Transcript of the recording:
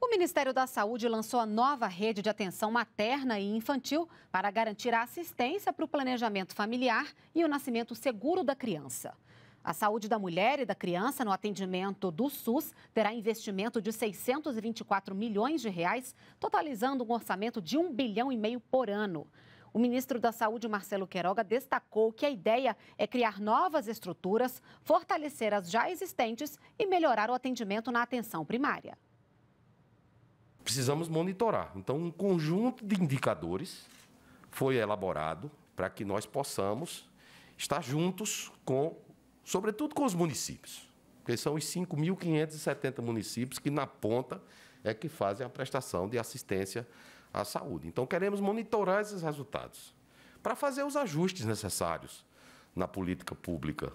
O Ministério da Saúde lançou a nova rede de atenção materna e infantil para garantir a assistência para o planejamento familiar e o nascimento seguro da criança. A saúde da mulher e da criança no atendimento do SUS terá investimento de 624 milhões de reais, totalizando um orçamento de 1 bilhão e meio por ano. O ministro da Saúde, Marcelo Queiroga, destacou que a ideia é criar novas estruturas, fortalecer as já existentes e melhorar o atendimento na atenção primária precisamos monitorar. Então, um conjunto de indicadores foi elaborado para que nós possamos estar juntos com, sobretudo com os municípios, porque são os 5.570 municípios que na ponta é que fazem a prestação de assistência à saúde. Então, queremos monitorar esses resultados para fazer os ajustes necessários na política pública